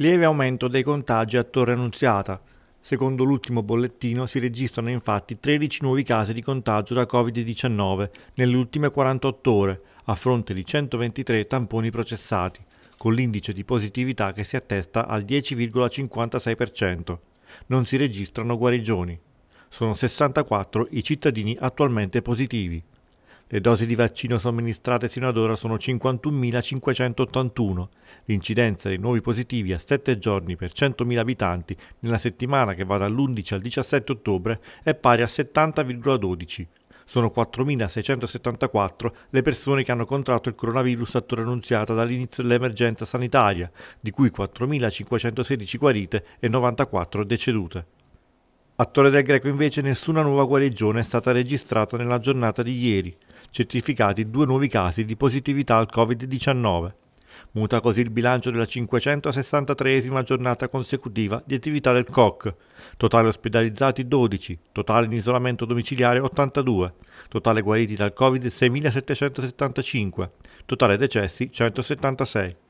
lieve aumento dei contagi a Torre Annunziata. Secondo l'ultimo bollettino si registrano infatti 13 nuovi casi di contagio da Covid-19 nelle ultime 48 ore, a fronte di 123 tamponi processati, con l'indice di positività che si attesta al 10,56%. Non si registrano guarigioni. Sono 64 i cittadini attualmente positivi. Le dosi di vaccino somministrate sino ad ora sono 51.581. L'incidenza dei nuovi positivi a 7 giorni per 100.000 abitanti nella settimana che va dall'11 al 17 ottobre è pari a 70,12. Sono 4.674 le persone che hanno contratto il coronavirus a Torre Annunziata dall'inizio dell'emergenza sanitaria, di cui 4.516 guarite e 94 decedute. A Torre del Greco invece nessuna nuova guarigione è stata registrata nella giornata di ieri certificati due nuovi casi di positività al Covid-19. Muta così il bilancio della 563esima giornata consecutiva di attività del COC. Totale ospedalizzati 12, totale in isolamento domiciliare 82, totale guariti dal Covid 6775, totale decessi 176.